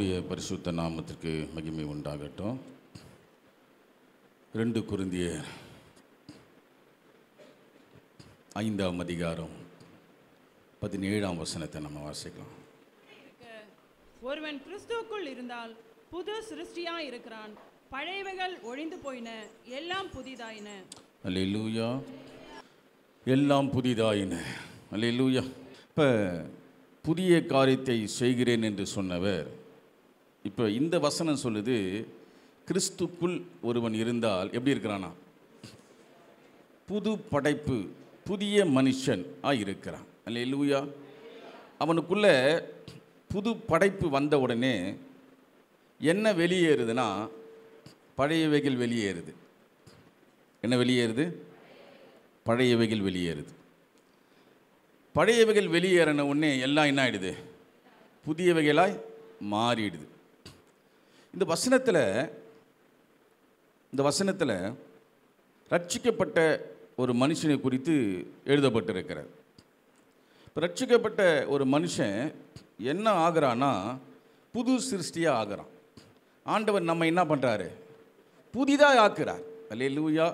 கர்த்தருடைய பரிசுத்த நாமத்திற்கு மகிமை உண்டாகட்டும் ரெண்டு குருந்திய ஐந்தாம் அதிகாரம் பதினேழாம் வசனத்தை நம்ம வாசிக்கலாம் ஒருவன் கிறிஸ்துவுக்குள் இருந்தால் புது சிருஷ்டியா இருக்கிறான் பழையவைகள் ஒழிந்து போயின எல்லாம் புதிதாயின லூயா எல்லாம் புதிதாயின அல்லூயா இப்போ புதிய காரியத்தை செய்கிறேன் என்று சொன்னவர் இப்போ இந்த வசனம் சொல்லுது கிறிஸ்துக்குள் ஒருவன் இருந்தால் எப்படி இருக்கிறானா புது படைப்பு புதிய மனுஷன் இருக்கிறான் அல்ல லூயா அவனுக்குள்ளே புது படைப்பு வந்த உடனே என்ன வெளியேறுதுன்னா பழையவைகள் வெளியேறுது என்ன வெளியேறுது பழையவைகள் வெளியேறுது பழையவைகள் வெளியேறின உடனே எல்லாம் என்ன ஆகிடுது புதியவைகளாய் மாறிடுது இந்த வசனத்தில் இந்த வசனத்தில் ரட்சிக்கப்பட்ட ஒரு மனுஷனை குறித்து எழுதப்பட்டிருக்கிறார் இப்போ ரட்சிக்கப்பட்ட ஒரு மனுஷன் என்ன ஆகிறான்னா புது சிருஷ்டியாக ஆகிறான் ஆண்டவர் நம்ம என்ன பண்ணுறாரு புதிதாக ஆக்குறார் அல்லே லூயா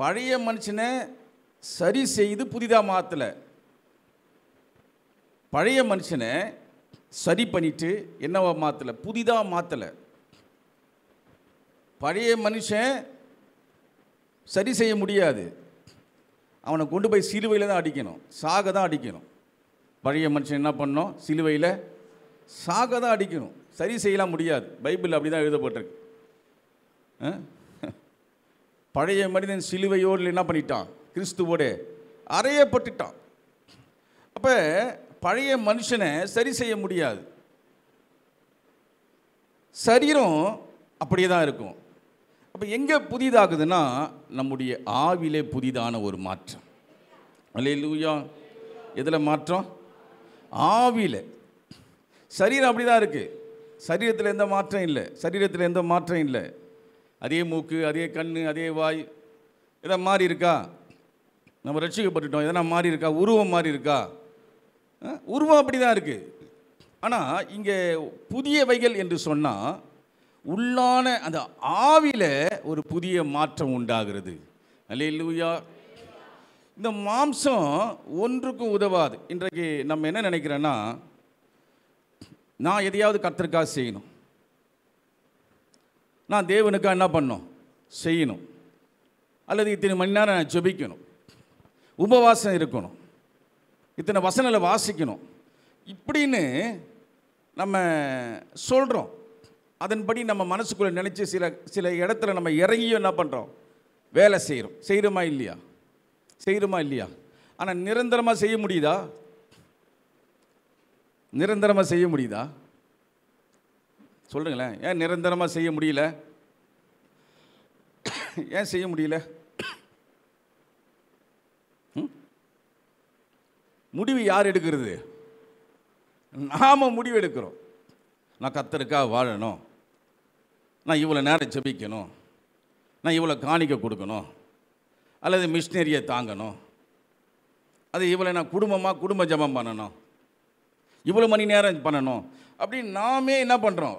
பழைய மனுஷனை சரி செய்து புதிதாக மாற்றலை பழைய மனுஷனை சரி பண்ணிவிட்டு என்னவா மாற்றலை புதிதாக மாற்றலை பழைய மனுஷன் சரி செய்ய முடியாது அவனை கொண்டு போய் சிலுவையில் தான் அடிக்கணும் சாக தான் அடிக்கணும் பழைய மனுஷன் என்ன பண்ணோம் சிலுவையில் சாக தான் அடிக்கணும் சரி செய்யலாம் முடியாது பைபிள் அப்படி தான் எழுதப்பட்டிருக்கு பழைய மனிதன் சிலுவையோடு என்ன பண்ணிட்டான் கிறிஸ்துவோடு அறையப்பட்டுட்டான் அப்போ பழைய மனுஷனை சரி செய்ய முடியாது சரீரம் அப்படியே தான் இருக்கும் அப்போ எங்கே புதிதாகுதுன்னா நம்முடைய ஆவிலே புதிதான ஒரு மாற்றம் அல்ல லூயா எதில் மாற்றம் ஆவியில் சரீரம் அப்படி தான் இருக்குது சரீரத்தில் எந்த மாற்றம் இல்லை சரீரத்தில் எந்த மாற்றம் இல்லை அதே மூக்கு அதே கண் அதே வாய் எதை மாறி இருக்கா நம்ம ரட்சிக்கப்பட்டுட்டோம் எதனா மாறி இருக்கா உருவம் மாறி இருக்கா உருவம் அப்படி தான் இருக்குது ஆனால் இங்கே புதிய வைகள் என்று சொன்னால் உள்ளான அந்த ஆவியில் ஒரு புதிய மாற்றம் உண்டாகிறது அல்ல லூயா இந்த மாம்சம் ஒன்றுக்கும் உதவாது இன்றைக்கு நம்ம என்ன நினைக்கிறோன்னா நான் எதையாவது கத்திற்காக செய்யணும் நான் தேவனுக்காக என்ன பண்ணும் செய்யணும் அல்லது இத்தனை மணி நேரம் நான் உபவாசம் இருக்கணும் இத்தனை வசனங்களை வாசிக்கணும் இப்படின்னு நம்ம சொல்கிறோம் அதன்படி நம்ம மனசுக்குள்ளே நினச்சி சில சில இடத்துல நம்ம இறங்கியும் என்ன பண்ணுறோம் வேலை செய்கிறோம் செய்கிறோமா இல்லையா செய்கிறோமா இல்லையா ஆனால் நிரந்தரமாக செய்ய முடியுதா நிரந்தரமாக செய்ய முடியுதா சொல்லுங்களேன் ஏன் நிரந்தரமாக செய்ய முடியல ஏன் செய்ய முடியல முடிவு யார் எடுக்கிறது நாம் முடிவு எடுக்கிறோம் நான் கத்தருக்காக வாழணும் நான் இவ்வளோ நேரம் ஜபிக்கணும் நான் இவ்வளோ காணிக்க கொடுக்கணும் அல்லது மிஷினரியை தாங்கணும் அது இவ்வளோ நான் குடும்பமாக குடும்ப ஜபம் பண்ணணும் இவ்வளோ மணி நேரம் பண்ணணும் அப்படின்னு நாமே என்ன பண்ணுறோம்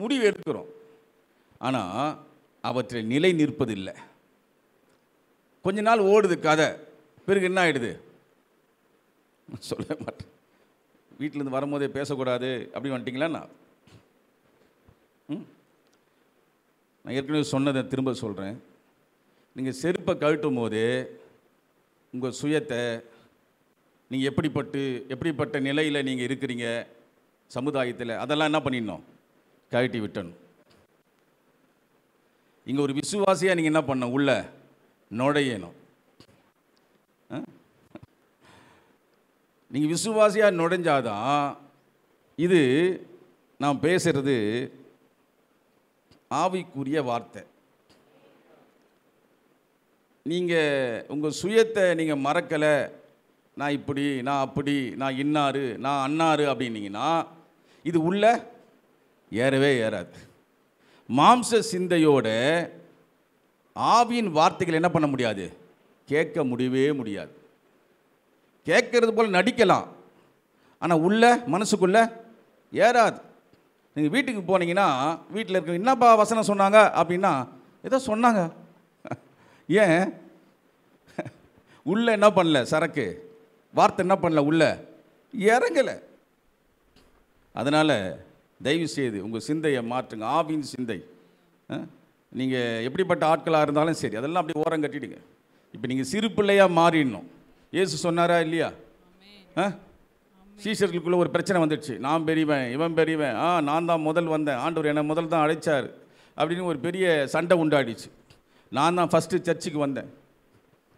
முடிவு எடுக்கிறோம் ஆனால் அவற்றை நிலை நிற்பதில்லை கொஞ்ச நாள் ஓடுது கதை பிறகு என்ன ஆகிடுது சொல்ல மாட்டேன் வீட்டிலேருந்து வரும்போதே பேசக்கூடாது அப்படி வந்துட்டிங்களா நான் நான் ஏற்கனவே சொன்னதை திரும்ப சொல்கிறேன் நீங்கள் செருப்பை கழட்டும் போது உங்கள் சுயத்தை நீங்கள் எப்படிப்பட்டு எப்படிப்பட்ட நிலையில் நீங்கள் இருக்கிறீங்க சமுதாயத்தில் அதெல்லாம் என்ன பண்ணிடணும் கழட்டி விட்டணும் இங்கே ஒரு விசுவாசியாக நீங்கள் என்ன பண்ணணும் உள்ள நுழையணும் நீங்கள் விசுவாசியாக நுழைஞ்சாதான் இது நாம் பேசுகிறது ஆவிக்குரிய வார்த்தை நீங்கள் உங்கள் சுயத்தை நீங்கள் மறக்கலை நான் இப்படி நான் அப்படி நான் இன்னாரு நான் அன்னாரு அப்படின்னீங்கன்னா இது உள்ள ஏறவே ஏறாது மாம்ச சிந்தையோட ஆவியின் வார்த்தைகள் என்ன பண்ண முடியாது கேட்க முடியவே முடியாது கேட்கறது போல் நடிக்கலாம் ஆனால் உள்ள மனசுக்குள்ளே ஏறாது நீங்கள் வீட்டுக்கு போனீங்கன்னா வீட்டில் இருக்க என்னப்பா வசனம் சொன்னாங்க அப்படின்னா ஏதோ சொன்னாங்க ஏன் உள்ளே என்ன பண்ணல சரக்கு வார்த்தை என்ன பண்ணல உள்ள இறங்கலை அதனால் தயவு செய்து உங்கள் சிந்தையை மாற்றுங்க ஆவின் சிந்தை நீங்கள் எப்படிப்பட்ட ஆட்களாக இருந்தாலும் சரி அதெல்லாம் அப்படியே ஓரம் கட்டிடுங்க இப்போ நீங்கள் சிறு பிள்ளையாக மாறிடணும் ஏசு சொன்னாரா இல்லையா ஆ ஒரு பிரச்சனை வந்துடுச்சு நான் பெரியவன் இவன் பெரியவன் ஆ நான் தான் முதல் வந்தேன் ஆண்டவர் என்னை முதல் தான் அழைச்சார் அப்படின்னு ஒரு பெரிய சண்டை உண்டாடிச்சு நான் தான் ஃபஸ்ட்டு சர்ச்சுக்கு வந்தேன்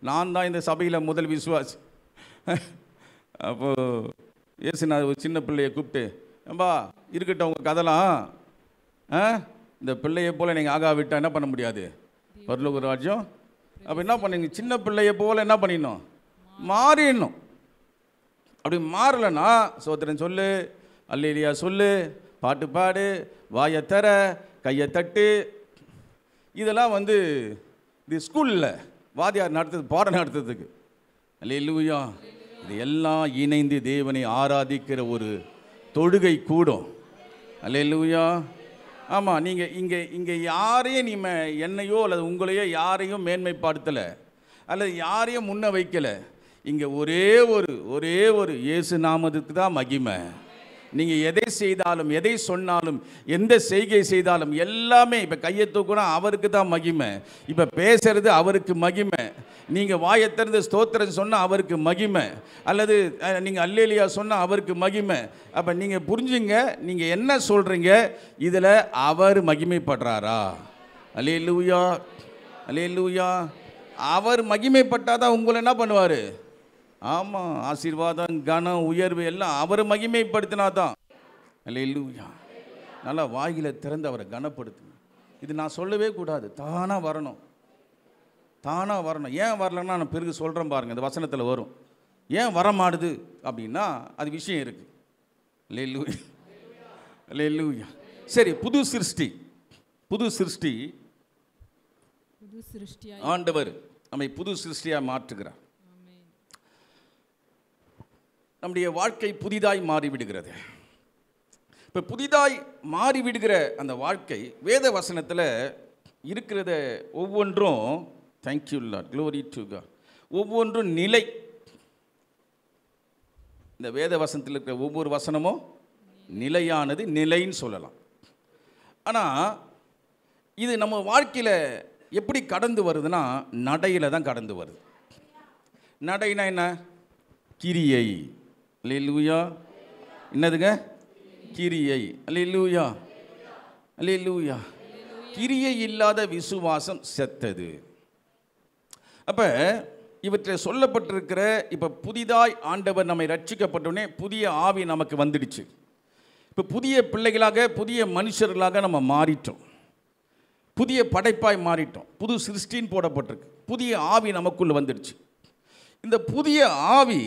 நான் தான் இந்த சபையில் முதல் விசுவாசி அப்போது ஏசு நான் ஒரு சின்ன பிள்ளையை கூப்பிட்டு ஏம்பா இருக்கட்டும் உங்கள் கதலாம் ஆ இந்த பிள்ளையை போல் நீங்கள் ஆகா விட்டால் என்ன பண்ண முடியாது பரலோக ராஜ்யம் அப்போ என்ன பண்ணுங்க சின்ன பிள்ளையை போல் என்ன பண்ணிடணும் மாறிடணும் அப்படி மாறலைன்னா சோத்திரன் சொல்லு அல்லா சொல்லு பாட்டு பாடு வாயை தர கையை தட்டு இதெல்லாம் வந்து இது ஸ்கூலில் வாதியார் நடத்துறது பாடம் நடத்துறதுக்கு அல்லேலூயா இது எல்லாம் இணைந்து தேவனை ஆராதிக்கிற ஒரு தொழுகை கூடும் அல்லேலூயா ஆமாம் நீங்கள் இங்கே இங்கே யாரையும் நீ என்னையோ அல்லது உங்களையோ யாரையும் மேன்மைப்படுத்தலை அல்லது யாரையும் முன்ன வைக்கலை இங்கே ஒரே ஒரு ஒரே ஒரு இயேசு நாமத்துக்கு தான் மகிமை நீங்கள் எதை செய்தாலும் எதை சொன்னாலும் எந்த செய்கை செய்தாலும் எல்லாமே இப்போ கையை தூக்கினா அவருக்கு தான் மகிமை இப்போ பேசுறது அவருக்கு மகிமை நீங்கள் வாயத்திறந்து ஸ்தோத்திரம் சொன்னால் அவருக்கு மகிமை அல்லது நீங்கள் அல்லேலியா சொன்னால் அவருக்கு மகிமை அப்போ நீங்கள் புரிஞ்சுங்க நீங்கள் என்ன சொல்கிறீங்க இதில் அவர் மகிமைப்படுறாரா அலே லூயா அவர் மகிமைப்பட்டால் தான் உங்களை என்ன பண்ணுவார் ஆமாம் ஆசீர்வாதம் கனம் உயர்வு எல்லாம் அவரை மகிமைப்படுத்தினா தான் இல்லையா நல்லா வாயில திறந்து அவரை கனப்படுத்துங்க இது நான் சொல்லவே கூடாது தானாக வரணும் தானாக வரணும் ஏன் வரலன்னா நான் பிறகு சொல்கிறேன் பாருங்கள் இந்த வசனத்தில் வரும் ஏன் வரமாடுது அப்படின்னா அது விஷயம் இருக்குது இல்லை இல்லையா சரி புது சிருஷ்டி புது சிருஷ்டி ஆண்டவர் நம்மை புது சிருஷ்டியாக மாற்றுகிறார் நம்முடைய வாழ்க்கை புதிதாய் மாறிவிடுகிறது இப்போ புதிதாய் மாறிவிடுகிற அந்த வாழ்க்கை வேத வசனத்தில் இருக்கிறத ஒவ்வொன்றும் தேங்க்யூ லார் க்ளோரி டு கா ஒவ்வொன்றும் நிலை இந்த வேத வசனத்தில் இருக்கிற ஒவ்வொரு வசனமும் நிலையானது நிலைன்னு சொல்லலாம் ஆனால் இது நம்ம வாழ்க்கையில் எப்படி கடந்து வருதுன்னா நடையில் தான் கடந்து வருது நடைனா என்ன கிரியை லூயா என்னதுங்க கிரியை லூயா லூயா கிரியை இல்லாத விசுவாசம் செத்தது அப்போ இவற்றை சொல்லப்பட்டிருக்கிற இப்போ புதிதாய் ஆண்டவர் நம்மை ரட்சிக்கப்பட்டோடனே புதிய ஆவி நமக்கு வந்துடுச்சு இப்போ புதிய பிள்ளைகளாக புதிய மனுஷர்களாக நம்ம மாறிட்டோம் புதிய படைப்பாய் மாறிட்டோம் புது சிருஷ்டின்னு போடப்பட்டிருக்கு புதிய ஆவி நமக்குள்ளே வந்துடுச்சு இந்த புதிய ஆவி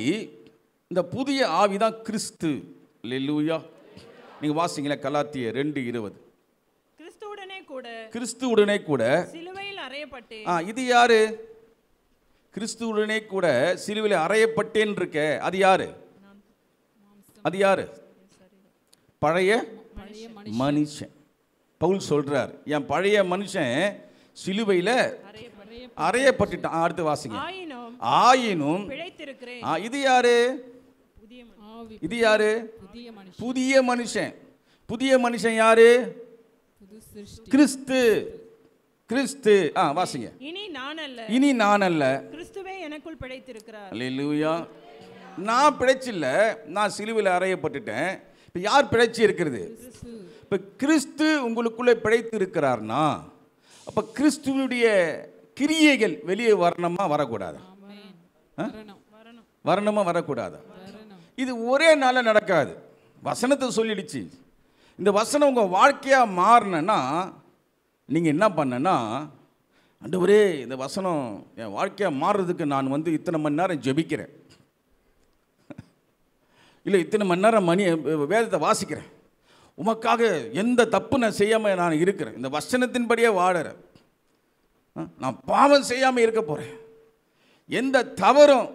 இந்த புதிய ஆவி தான் கிறிஸ்து லெல்லூயா நீங்கள் வாசிங்களா கலாத்திய ரெண்டு இருபது கிறிஸ்துவுடனே கூட கிறிஸ்துவுடனே கூட சிலுவையில் அறையப்பட்டு ஆ இது யாரு கிறிஸ்துவுடனே கூட சிலுவையில் அறையப்பட்டேன் இருக்க அது யாரு அது யாரு பழைய மனுஷன் பவுல் சொல்றார் என் பழைய மனுஷன் சிலுவையில் அறையப்பட்டுட்டான் அடுத்து வாசிங்க ஆயினும் இது யாரு இது யாரு புதிய மனுஷன் புதிய மனுஷன் யாரு கிறிஸ்து கிறிஸ்து ஆ வாசிங்க இனி நான் அல்ல இனி நான் அல்ல கிறிஸ்துவே எனக்குள் பிழைத்திருக்கிறார் அல்லேலூயா நான் பிழைச்சில்ல நான் சிலுவில் அறையப்பட்டுட்டேன் இப்போ யார் பிழைச்சி இருக்கிறது இப்போ கிறிஸ்து உங்களுக்குள்ளே பிழைத்து இருக்கிறார்னா அப்போ கிறிஸ்துவனுடைய கிரியைகள் வெளியே வரணுமா வரக்கூடாது வரணுமா வரக்கூடாது இது ஒரே நாளில் நடக்காது வசனத்தை சொல்லிடுச்சு இந்த வசனம் உங்கள் வாழ்க்கையாக மாறினன்னா நீங்கள் என்ன பண்ணனா ஒரே இந்த வசனம் என் வாழ்க்கையாக மாறுறதுக்கு நான் வந்து இத்தனை மணி நேரம் ஜெபிக்கிறேன் இல்லை இத்தனை மணி நேரம் மணி வேதத்தை வாசிக்கிறேன் உமக்காக எந்த தப்பு நான் செய்யாமல் நான் இருக்கிறேன் இந்த வசனத்தின்படியே வாழறேன் நான் பாவம் செய்யாமல் இருக்க போகிறேன் எந்த தவறும்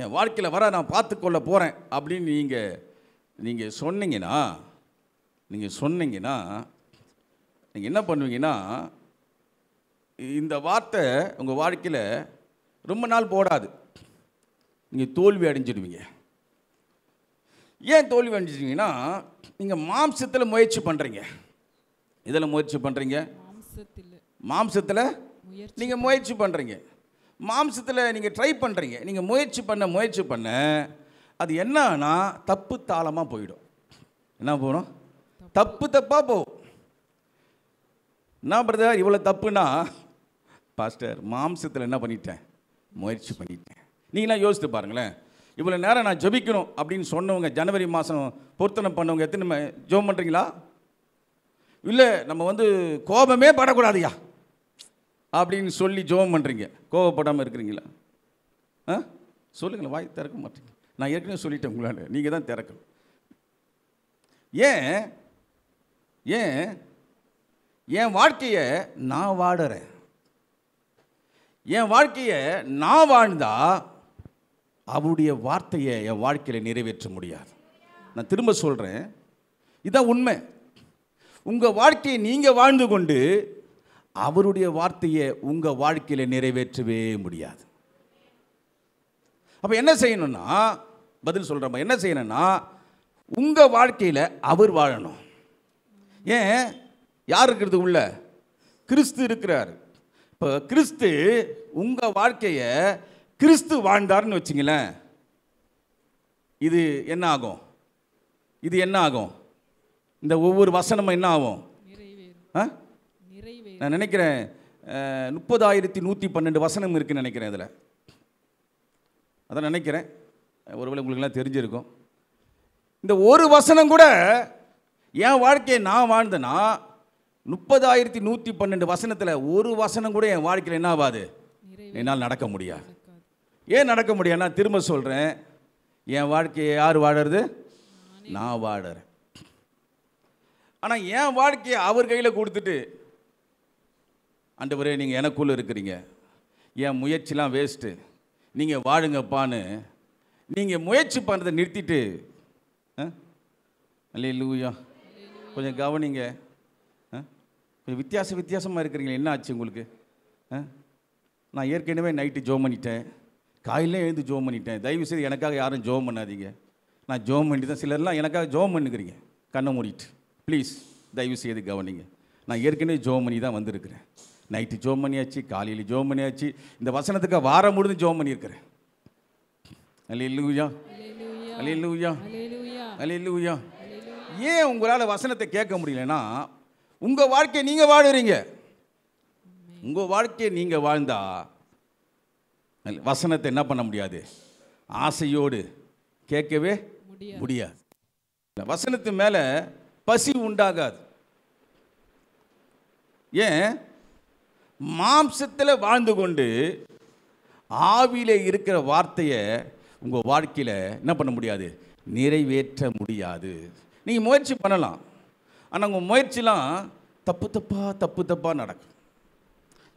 என் வாழ்க்கையில் வர நான் பார்த்துக்கொள்ள போகிறேன் அப்படின்னு நீங்கள் நீங்கள் சொன்னீங்கன்னா நீங்கள் சொன்னீங்கன்னா நீங்கள் என்ன பண்ணுவீங்கன்னா இந்த வார்த்தை உங்கள் வாழ்க்கையில் ரொம்ப நாள் போடாது நீங்கள் தோல்வி அடைஞ்சிடுவீங்க ஏன் தோல்வி அடைஞ்சிடுவீங்கன்னா நீங்கள் மாம்சத்தில் முயற்சி பண்ணுறீங்க இதில் முயற்சி பண்ணுறீங்க மாம்சத்தில் நீங்கள் முயற்சி பண்ணுறீங்க மாம்சத்தில் நீங்கள் ட்ரை பண்ணுறீங்க நீங்கள் முயற்சி பண்ண முயற்சி பண்ண அது என்னன்னா தப்பு தாளமாக போயிடும் என்ன போகணும் தப்பு தப்பாக போகும் என்ன பிரதர் இவ்வளோ தப்புனா பாஸ்டர் மாம்சத்தில் என்ன பண்ணிட்டேன் முயற்சி பண்ணிட்டேன் நீங்களாம் யோசித்து பாருங்களேன் இவ்வளோ நேரம் நான் ஜபிக்கணும் அப்படின்னு சொன்னவங்க ஜனவரி மாதம் பொருத்தனை பண்ணவங்க எத்தனை ஜோம் பண்ணுறீங்களா இல்லை நம்ம வந்து கோபமே படக்கூடாதுயா அப்படின்னு சொல்லி ஜோம் பண்ணுறீங்க கோவப்படாமல் இருக்கிறீங்களா ஆ சொல்லுங்களேன் வாய் திறக்க மாட்டீங்க நான் ஏற்கனவே சொல்லிட்டேன் உங்களால் நீங்கள் தான் திறக்கணும் ஏன் ஏன் என் வாழ்க்கையை நான் வாடுறேன் என் வாழ்க்கையை நான் வாழ்ந்தா அவருடைய வார்த்தையை என் வாழ்க்கையில் நிறைவேற்ற முடியாது நான் திரும்ப சொல்கிறேன் இதான் உண்மை உங்கள் வாழ்க்கையை நீங்கள் வாழ்ந்து கொண்டு அவருடைய வார்த்தையை உங்கள் வாழ்க்கையில் நிறைவேற்றவே முடியாது அப்போ என்ன செய்யணும்னா பதில் சொல்கிறோம் என்ன செய்யணும்னா உங்கள் வாழ்க்கையில் அவர் வாழணும் ஏன் யார் இருக்கிறது உள்ள கிறிஸ்து இருக்கிறார் இப்போ கிறிஸ்து உங்கள் வாழ்க்கையை கிறிஸ்து வாழ்ந்தார்னு வச்சுங்களேன் இது என்ன ஆகும் இது என்ன ஆகும் இந்த ஒவ்வொரு வசனமும் என்ன ஆகும் ஆ நான் நினைக்கிறேன் முப்பதாயிரத்தி நூற்றி பன்னெண்டு வசனம் இருக்குதுன்னு நினைக்கிறேன் அதில் அதான் நினைக்கிறேன் ஒருவேளை உங்களுக்குலாம் தெரிஞ்சிருக்கும் இந்த ஒரு வசனம் கூட என் வாழ்க்கையை நான் வாழ்ந்தேன்னா முப்பதாயிரத்தி நூற்றி பன்னெண்டு வசனத்தில் ஒரு வசனம் கூட என் வாழ்க்கையில் என்ன ஆகாது என்னால் நடக்க முடியாது ஏன் நடக்க முடியாதுன்னா திரும்ப சொல்கிறேன் என் வாழ்க்கையை யார் வாழறது நான் வாழறேன் ஆனால் என் வாழ்க்கையை அவர் கையில் கொடுத்துட்டு ஆண்டவரே நீங்கள் எனக்குள்ளே இருக்கிறீங்க என் முயற்சிலாம் வேஸ்ட்டு நீங்கள் வாழுங்கப்பான்னு நீங்கள் முயற்சி பண்ணுறதை நிறுத்திட்டு அல்ல லூயா கொஞ்சம் கவனிங்க கொஞ்சம் வித்தியாச வித்தியாசமாக இருக்கிறீங்களே என்ன ஆச்சு உங்களுக்கு நான் ஏற்கனவே நைட்டு ஜோம் பண்ணிட்டேன் காலையிலே எழுந்து ஜோம் பண்ணிட்டேன் தயவுசெய்து எனக்காக யாரும் ஜோம் பண்ணாதீங்க நான் ஜோம் பண்ணி தான் சிலர்லாம் எனக்காக ஜோம் பண்ணுக்கிறீங்க கண்ணை மூடிட்டு ப்ளீஸ் தயவுசெய்து கவனிங்க நான் ஏற்கனவே ஜோம் பண்ணி தான் வந்திருக்கிறேன் நைட்டு ஜோம் பண்ணியாச்சு காலையில் ஜோம் பண்ணியாச்சு இந்த வசனத்துக்கு வாரம் முடிஞ்சு ஜோம் பண்ணியிருக்கிறேன் அல்ல இல்லையா அலி அல்ல அலி இல்லையா ஏன் உங்களால் வசனத்தை கேட்க முடியலன்னா உங்கள் வாழ்க்கையை நீங்கள் வாழுறீங்க உங்கள் வாழ்க்கையை நீங்கள் வாழ்ந்தா வசனத்தை என்ன பண்ண முடியாது ஆசையோடு கேட்கவே முடியாது வசனத்து மேலே பசி உண்டாகாது ஏன் மாம்சத்தில் வாழ்ந்து கொண்டு ஆவியில் இருக்கிற வார்த்தையை உங்கள் வாழ்க்கையில் என்ன பண்ண முடியாது நிறைவேற்ற முடியாது நீங்கள் முயற்சி பண்ணலாம் ஆனால் உங்கள் முயற்சிலாம் தப்பு தப்பாக தப்பு தப்பாக நடக்கும்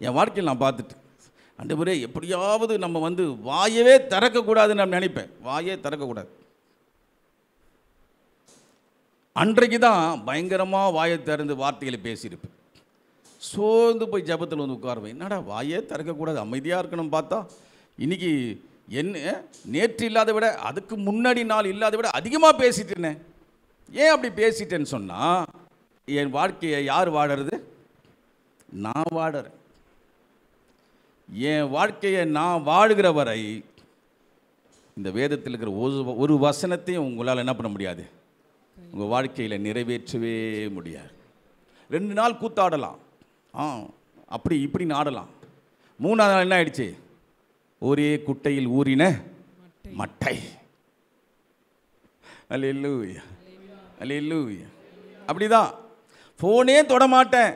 என் வாழ்க்கையில் நான் பார்த்துட்டு அந்த முறை எப்படியாவது நம்ம வந்து வாயவே திறக்கக்கூடாதுன்னு நான் நினைப்பேன் வாயே திறக்கக்கூடாது அன்றைக்கு தான் பயங்கரமாக வாயை திறந்து வார்த்தைகளை பேசியிருப்பேன் சோர்ந்து போய் ஜபத்தில் வந்து உட்காருவேன் என்னடா வாயே திறக்கக்கூடாது அமைதியாக இருக்கணும் பார்த்தா இன்றைக்கி என்ன நேற்று இல்லாத விட அதுக்கு முன்னாடி நாள் இல்லாத விட அதிகமாக பேசிட்டேனே ஏன் அப்படி பேசிட்டேன்னு சொன்னால் என் வாழ்க்கையை யார் வாடுறது நான் வாடுறேன் என் வாழ்க்கையை நான் வாழுகிற வரை இந்த வேதத்தில் இருக்கிற ஒரு ஒரு வசனத்தையும் உங்களால் என்ன பண்ண முடியாது உங்கள் வாழ்க்கையில் நிறைவேற்றவே முடியாது ரெண்டு நாள் கூத்தாடலாம் ஆ அப்படி இப்படின்னு ஆடலாம் மூணாவது நாள் என்ன ஆயிடுச்சு ஒரே குட்டையில் ஊறின மட்டை அல்லூயா அல்லூயா அப்படிதான் ஃபோனே தொடமாட்டேன்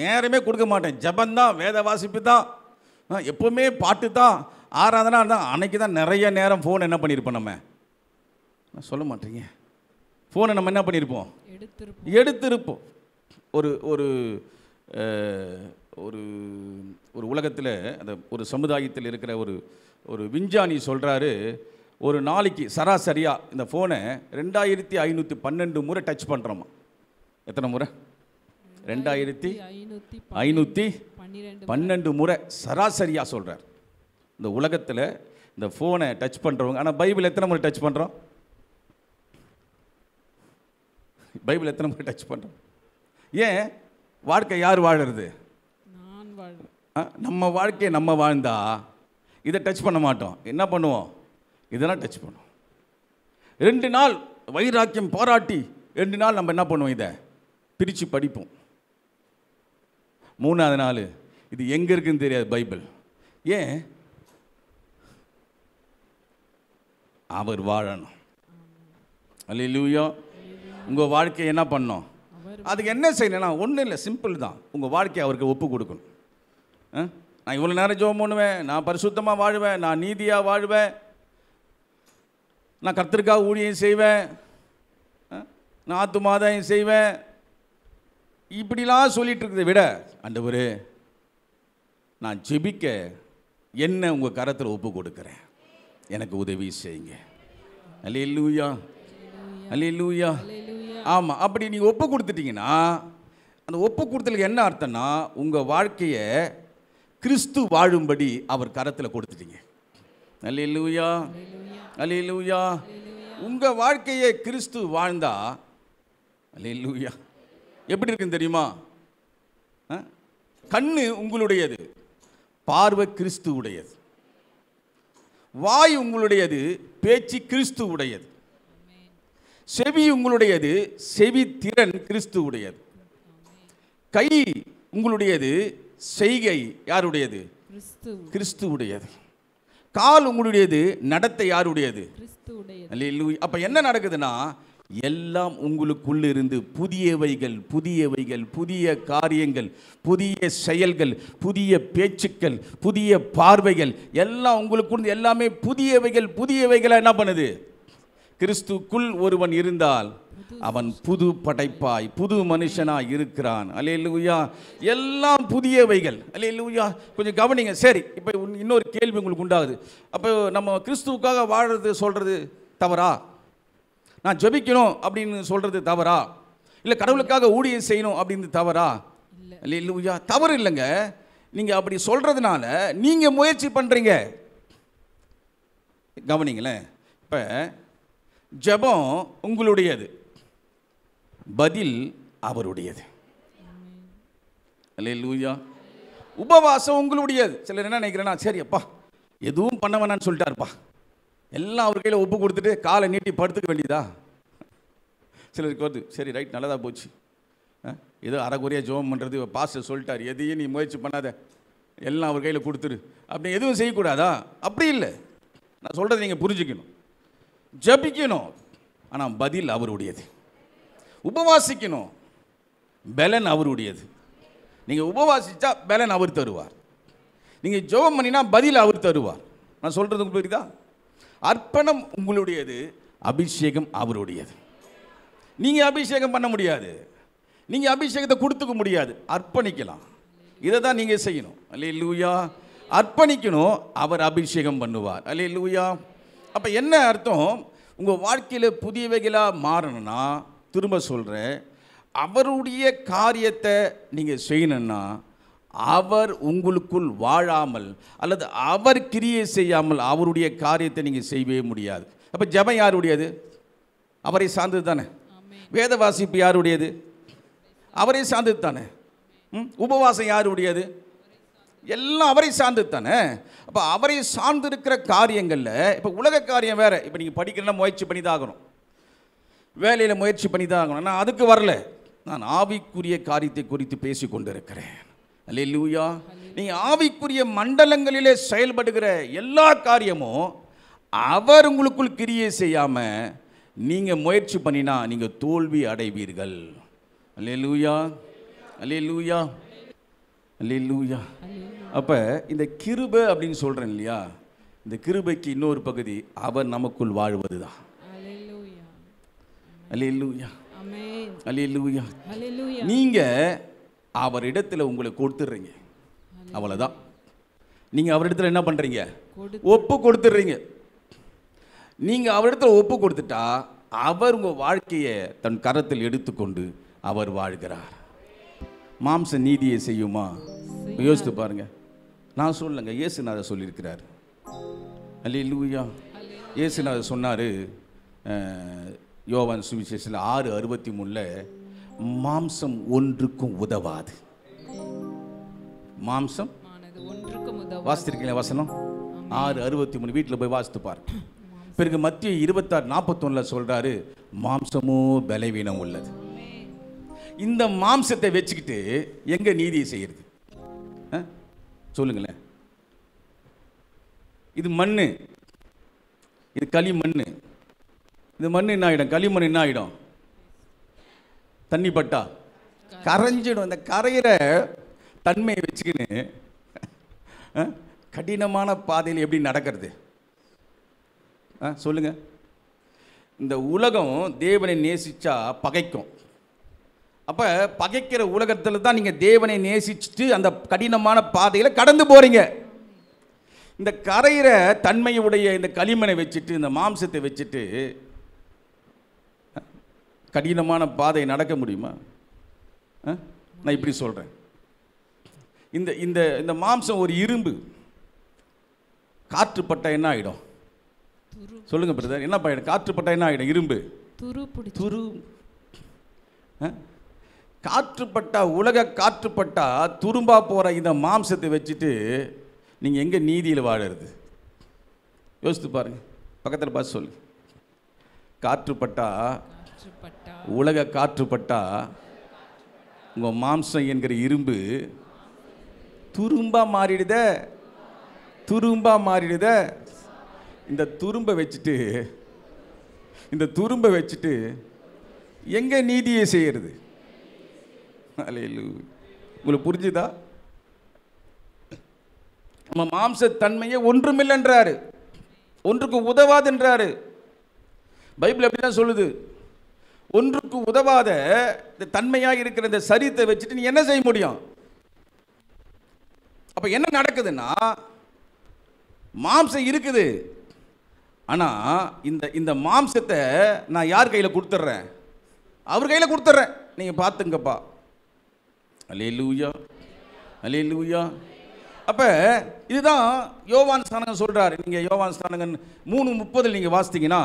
நேரமே கொடுக்க மாட்டேன் ஜபந்தான் வேத வாசிப்பு தான் எப்போவுமே பாட்டு தான் ஆறாதனா தான் அன்னைக்கு தான் நிறைய நேரம் ஃபோன் என்ன பண்ணியிருப்போம் நம்ம சொல்ல மாட்டேங்க ஃபோனை நம்ம என்ன பண்ணியிருப்போம் எடுத்திருப்போம் ஒரு ஒரு ஒரு ஒரு உலகத்தில் அந்த ஒரு சமுதாயத்தில் இருக்கிற ஒரு ஒரு விஞ்ஞானி சொல்கிறாரு ஒரு நாளைக்கு சராசரியாக இந்த ஃபோனை ரெண்டாயிரத்தி ஐநூற்றி பன்னெண்டு முறை டச் பண்ணுறோமா எத்தனை முறை ரெண்டாயிரத்தி ஐநூற்றி பன்னெண்டு முறை சராசரியாக சொல்கிறார் இந்த உலகத்தில் இந்த ஃபோனை டச் பண்ணுறவங்க ஆனால் பைபிள் எத்தனை முறை டச் பண்ணுறோம் பைபிள் எத்தனை முறை டச் பண்ணுறோம் ஏன் வாழ்க்கை யார் வாழறது நம்ம வாழ்க்கையை நம்ம வாழ்ந்தா இதை டச் பண்ண மாட்டோம் என்ன பண்ணுவோம் இதெல்லாம் டச் பண்ணுவோம் ரெண்டு நாள் வைராக்கியம் போராட்டி ரெண்டு நாள் நம்ம என்ன பண்ணுவோம் இதை பிரித்து படிப்போம் மூணாவது நாள் இது எங்கே இருக்குன்னு தெரியாது பைபிள் ஏன் அவர் வாழணும் அல்ல லூயோ உங்கள் வாழ்க்கையை என்ன பண்ணோம் அதுக்கு என்ன செய்யணும்னா ஒன்றும் இல்லை சிம்பிள் தான் உங்கள் வாழ்க்கையை அவருக்கு ஒப்பு கொடுக்கணும் நான் இவ்வளோ நேரம் ஜோம் பண்ணுவேன் நான் பரிசுத்தமாக வாழ்வேன் நான் நீதியாக வாழ்வேன் நான் கர்த்தருக்காக ஊழியம் செய்வேன் நான் ஆத்து மாதாயம் செய்வேன் இப்படிலாம் சொல்லிகிட்டு இருக்கிறத விட அண்டவர் நான் ஜெபிக்க என்ன உங்கள் கரத்தில் ஒப்பு கொடுக்குறேன் எனக்கு உதவி செய்யுங்க அலே லூயா அலே லூயா ஆமாம் அப்படி நீங்கள் ஒப்பு கொடுத்துட்டிங்கன்னா அந்த ஒப்பு கொடுத்ததுக்கு என்ன அர்த்தம்னா உங்கள் வாழ்க்கையை கிறிஸ்து வாழும்படி அவர் கரத்தில் கொடுத்துட்டீங்க அல்ல லூயா அல்ல லூயா உங்கள் வாழ்க்கையை கிறிஸ்து வாழ்ந்தா அல்ல இல்லையா எப்படி இருக்குன்னு தெரியுமா கண்ணு உங்களுடையது பார்வை கிறிஸ்து உடையது வாய் உங்களுடையது பேச்சு கிறிஸ்து உடையது செவி உங்களுடையது செவி திறன் உடையது கை உங்களுடையது செய்கை யாருடையது உடையது கால் உங்களுடையது நடத்தை யாருடையது அப்ப என்ன நடக்குதுன்னா எல்லாம் உங்களுக்குள்ள இருந்து புதியவைகள் புதியவைகள் புதிய காரியங்கள் புதிய செயல்கள் புதிய பேச்சுக்கள் புதிய பார்வைகள் எல்லாம் உங்களுக்கு எல்லாமே புதியவைகள் புதியவைகளை என்ன பண்ணுது கிறிஸ்துக்குள் ஒருவன் இருந்தால் அவன் புது படைப்பாய் புது மனுஷனாய் இருக்கிறான் அலே லூயா எல்லாம் புதியவைகள் அலே லூயா கொஞ்சம் கவனிங்க சரி இப்போ இன்னொரு கேள்வி உங்களுக்கு உண்டாகுது அப்போ நம்ம கிறிஸ்துவுக்காக வாழறது சொல்கிறது தவறா நான் ஜபிக்கணும் அப்படின்னு சொல்கிறது தவறா இல்லை கடவுளுக்காக ஊழியம் செய்யணும் அப்படின்னு தவறா இல்லை லூயா தவறு இல்லைங்க நீங்கள் அப்படி சொல்கிறதுனால நீங்கள் முயற்சி பண்ணுறீங்க கவனிங்களேன் இப்போ ஜபம் உங்களுடையது பதில் அவருடையது அல்ல லூயா உபவாசம் உங்களுடையது சிலர் என்ன நினைக்கிறேன் சரி அப்பா எதுவும் பண்ண வேணான்னு சொல்லிட்டாருப்பா எல்லாம் அவர் கையில் ஒப்பு கொடுத்துட்டு காலை நீட்டி படுத்துக்க வேண்டியதா சிலருக்கு வருது சரி ரைட் நல்லதாக போச்சு ஏதோ அறகுறையாக ஜோம் பண்ணுறது பாஸ்டர் சொல்லிட்டார் எதையும் நீ முயற்சி பண்ணாத எல்லாம் அவர் கையில் கொடுத்துரு அப்படி எதுவும் செய்யக்கூடாதா அப்படி இல்லை நான் சொல்கிறத நீங்கள் புரிஞ்சுக்கணும் ஜபிக்கணும் ஆனால் பதில் அவருடையது உபவாசிக்கணும் பலன் அவருடையது நீங்கள் உபவாசித்தா பலன் அவர் தருவார் நீங்கள் ஜெபம் பண்ணினா பதில் அவர் தருவார் நான் சொல்கிறது உங்களுக்கு புரியுதா அர்ப்பணம் உங்களுடையது அபிஷேகம் அவருடையது நீங்கள் அபிஷேகம் பண்ண முடியாது நீங்கள் அபிஷேகத்தை கொடுத்துக்க முடியாது அர்ப்பணிக்கலாம் இதை தான் நீங்கள் செய்யணும் அல்ல லூயா அர்ப்பணிக்கணும் அவர் அபிஷேகம் பண்ணுவார் அல்ல லூயா அப்போ என்ன அர்த்தம் உங்கள் வாழ்க்கையில் புதியவைகளாக மாறணும்னா திரும்ப சொல்கிறேன் அவருடைய காரியத்தை நீங்கள் செய்யணும்னா அவர் உங்களுக்குள் வாழாமல் அல்லது அவர் கிரியை செய்யாமல் அவருடைய காரியத்தை நீங்கள் செய்யவே முடியாது அப்போ ஜபம் யாருடையது அவரை சார்ந்தது தானே வேத வாசிப்பு யாருடையது அவரை சார்ந்தது தானே உபவாசம் யாருடையது எல்லாம் அவரை சார்ந்து தானே அப்போ அவரை சார்ந்து இருக்கிற காரியங்களில் இப்போ உலக காரியம் வேறு இப்போ நீங்கள் படிக்கிறனா முயற்சி பண்ணி தான் ஆகணும் வேலையில் முயற்சி பண்ணி தான் ஆகணும் நான் அதுக்கு வரல நான் ஆவிக்குரிய காரியத்தை குறித்து பேசி கொண்டிருக்கிறேன் அல்ல லூயா நீ ஆவிக்குரிய மண்டலங்களிலே செயல்படுகிற எல்லா காரியமும் அவர் உங்களுக்குள் கிரியை செய்யாமல் நீங்கள் முயற்சி பண்ணினா நீங்கள் தோல்வி அடைவீர்கள் அல்ல லூயா அல்ல லூயா லூயா அப்போ இந்த கிருபை அப்படின்னு சொல்கிறேன் இல்லையா இந்த கிருபைக்கு இன்னொரு பகுதி அவர் நமக்குள் வாழ்வது தான் லூயா அலிலூயா நீங்கள் அவர் இடத்துல உங்களை கொடுத்துட்றீங்க அவ்வளோதான் நீங்கள் அவரிடத்தில் என்ன பண்ணுறீங்க ஒப்பு கொடுத்துட்றீங்க நீங்கள் அவரிடத்தில் ஒப்பு கொடுத்துட்டா அவர் உங்கள் வாழ்க்கையை தன் கரத்தில் எடுத்துக்கொண்டு அவர் வாழ்கிறார் மாம்ச நீதியை செய்யுமா யோசித்து பாருங்க நான் சொல்லுங்க இயேசுநாதர் சொல்லியிருக்கிறார் அல்ல இல்லையா இயேசுநாதர் சொன்னார் யோவன் சுவிசேஷில் ஆறு அறுபத்தி மூணில் மாம்சம் ஒன்றுக்கும் உதவாது மாம்சம் வாசித்திருக்கீங்களே வசனம் ஆறு அறுபத்தி மூணு வீட்டில் போய் வாசித்து பார் பிறகு மத்திய இருபத்தாறு நாற்பத்தொன்னில் சொல்கிறாரு மாம்சமோ பலவீனம் உள்ளது இந்த மாம்சத்தை வச்சுக்கிட்டு எங்கே நீதியை செய்கிறது சொல்லுங்களேன் இது மண் இது களிமண் இது மண் என்ன ஆகிடும் களிமண் என்ன ஆகிடும் தண்ணி பட்டா கரைஞ்சிடும் அந்த கரையிற தன்மையை வச்சுக்கின்னு கடினமான பாதையில் எப்படி நடக்கிறது சொல்லுங்கள் இந்த உலகம் தேவனை நேசித்தா பகைக்கும் அப்போ பகைக்கிற உலகத்தில் தான் நீங்கள் தேவனை நேசிச்சுட்டு அந்த கடினமான பாதையில் கடந்து போகிறீங்க இந்த கரையிற தன்மையுடைய இந்த களிமனை வச்சுட்டு இந்த மாம்சத்தை வச்சுட்டு கடினமான பாதை நடக்க முடியுமா நான் இப்படி சொல்கிறேன் இந்த இந்த இந்த மாம்சம் ஒரு இரும்பு காற்றுப்பட்ட என்ன ஆகிடும் சொல்லுங்கள் பிரதர் என்ன பையன் காற்றுப்பட்ட என்ன ஆகிடும் இரும்பு துரு துரு காற்றுப்பட்டா உலக காற்றுப்பட்டா துரும்பா போகிற இந்த மாம்சத்தை வச்சுட்டு நீங்கள் எங்கே நீதியில் வாழறது யோசித்து பாருங்கள் பக்கத்தில் பார்த்து சொல்லு காற்றுப்பட்டா உலக காற்றுப்பட்டா உங்கள் மாம்சம் என்கிற இரும்பு துரும்பா மாறிடுத துரும்பா மாறிடுத இந்த துரும்பை வச்சுட்டு இந்த துரும்பை வச்சுட்டு எங்கே நீதியை செய்கிறது உங்களுக்கு புரிஞ்சுதா நம்ம மாம்சத்தன்மையை ஒன்றுமில்லைன்றாரு ஒன்றுக்கு உதவாதுன்றாரு பைபிள் அப்படிதான் சொல்லுது ஒன்றுக்கு உதவாத இந்த தன்மையாக இருக்கிற இந்த சரித்தை வச்சுட்டு நீ என்ன செய்ய முடியும் அப்போ என்ன நடக்குதுன்னா மாம்சம் இருக்குது ஆனால் இந்த இந்த மாம்சத்தை நான் யார் கையில் கொடுத்துட்றேன் அவர் கையில் கொடுத்துட்றேன் நீங்கள் பார்த்துங்கப்பா அலையலூயா அலையலூயா அப்போ இதுதான் யோவான் ஸ்தானகன் சொல்கிறார் நீங்கள் யோவான் ஸ்தானகன் மூணு முப்பதில் நீங்கள் வாசித்தீங்கன்னா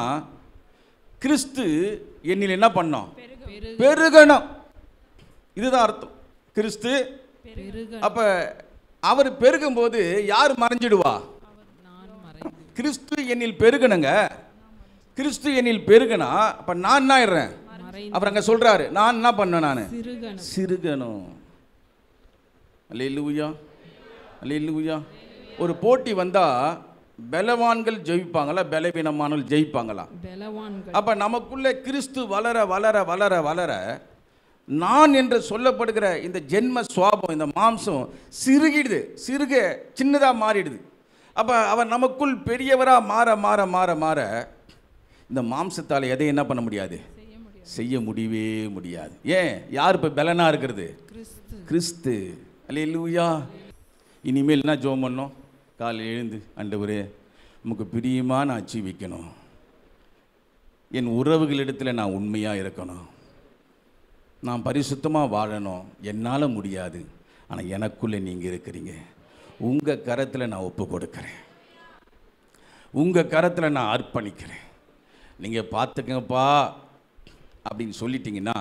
கிறிஸ்து என்னில் என்ன பண்ணோம் பெருகணும் இதுதான் அர்த்தம் கிறிஸ்து அப்போ அவர் பெருகும்போது யார் மறைஞ்சிடுவா கிறிஸ்து என்னில் பெருகணுங்க கிறிஸ்து என்னில் பெருகனா அப்போ நான் என்ன ஆயிடுறேன் அவர் அங்கே சொல்கிறாரு நான் என்ன பண்ணேன் நான் சிறுகணும் அல்ல அல்லையா ஒரு போட்டி வந்தால் பலவான்கள் ஜெயிப்பாங்களா பலவீனமானவர்கள் ஜெயிப்பாங்களா அப்போ நமக்குள்ளே கிறிஸ்து வளர வளர வளர வளர நான் என்று சொல்லப்படுகிற இந்த ஜென்ம சுவாபம் இந்த மாம்சம் சிறுகிடுது சிறுக சின்னதாக மாறிடுது அப்போ அவர் நமக்குள் பெரியவராக மாற மாற மாற மாற இந்த மாம்சத்தால் எதை என்ன பண்ண முடியாது செய்ய முடியவே முடியாது ஏன் யார் இப்போ பலனாக இருக்கிறது கிறிஸ்து அலே லூயா இனிமேல் என்ன ஜோம் பண்ணோம் காலையில் எழுந்து ஆண்டவரே நமக்கு பிரியமாக நான் வைக்கணும் என் உறவுகளிடத்தில் நான் உண்மையாக இருக்கணும் நான் பரிசுத்தமாக வாழணும் என்னால் முடியாது ஆனால் எனக்குள்ளே நீங்கள் இருக்கிறீங்க உங்கள் கரத்தில் நான் ஒப்பு கொடுக்குறேன் உங்கள் கரத்தில் நான் அர்ப்பணிக்கிறேன் நீங்கள் பார்த்துக்கங்கப்பா அப்படின்னு சொல்லிட்டீங்கன்னா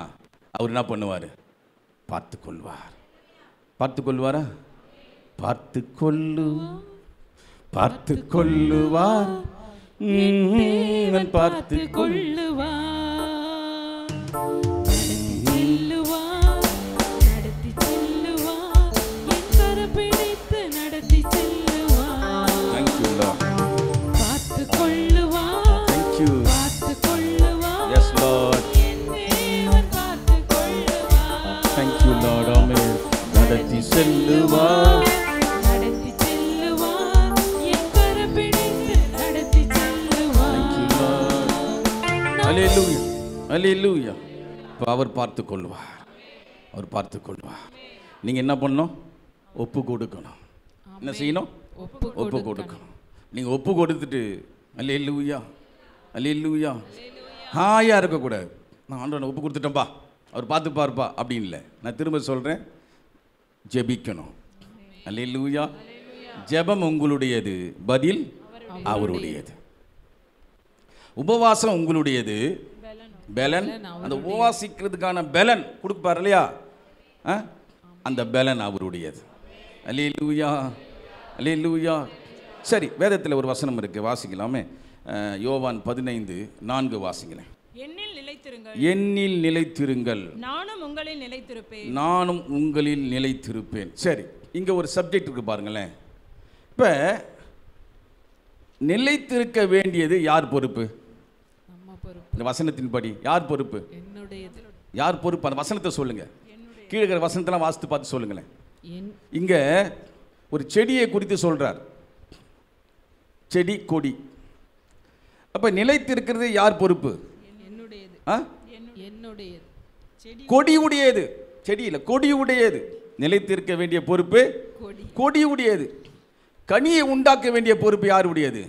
அவர் என்ன பண்ணுவார் பார்த்து கொள்வார் பார்த்து கொள்வாரா பார்த்து கொள்ளு பார்த்து கொள்ளுவார் பார்த்து கொள்ளுவார் இப்போ அவர் பார்த்து கொள்வார் அவர் பார்த்து கொள்வார் நீங்கள் என்ன பண்ணணும் ஒப்பு கொடுக்கணும் என்ன செய்யணும் ஒப்பு கொடுக்கணும் நீங்கள் ஒப்பு கொடுத்துட்டு அலையிலூயா அலையிலூயா ஹாயாக இருக்கக்கூடாது நான் ஆண்டவன் ஒப்பு கொடுத்துட்டேன்ப்பா அவர் பார்த்து பார்ப்பா அப்படின்னு இல்லை நான் திரும்ப சொல்கிறேன் ஜெபிக்கணும் அலையிலூயா ஜெபம் உங்களுடையது பதில் அவருடையது உபவாசம் உங்களுடையது பெலன் அந்த உபாசிக்கிறதுக்கான பெலன் கொடுப்பார் இல்லையா அந்த பெலன் அவருடையது அலி லூயா அலி லூயா சரி வேதத்தில் ஒரு வசனம் இருக்குது வாசிக்கலாமே யோவான் பதினைந்து நான்கு வாசிங்களேன் எண்ணில் நிலைத்திருங்கள் எண்ணில் நிலைத்திருங்கள் நானும் உங்களில் நிலைத்திருப்பேன் நானும் உங்களில் நிலைத்திருப்பேன் சரி இங்கே ஒரு சப்ஜெக்ட் இருக்குது பாருங்களேன் இப்போ நிலைத்திருக்க வேண்டியது யார் பொறுப்பு இந்த வசனத்தின்படி யார் பொறுப்பு யார் பொறுப்பு அந்த வசனத்தை சொல்லுங்க கீழே இருக்கிற வசனத்தெல்லாம் வாசித்து பார்த்து சொல்லுங்களேன் இங்க ஒரு செடியை குறித்து சொல்றார் செடி கொடி அப்ப நிலைத்திருக்கிறது யார் பொறுப்பு கொடி உடையது செடி இல்லை கொடி உடையது நிலைத்திருக்க வேண்டிய பொறுப்பு கொடி உடையது கனியை உண்டாக்க வேண்டிய பொறுப்பு யாருடையது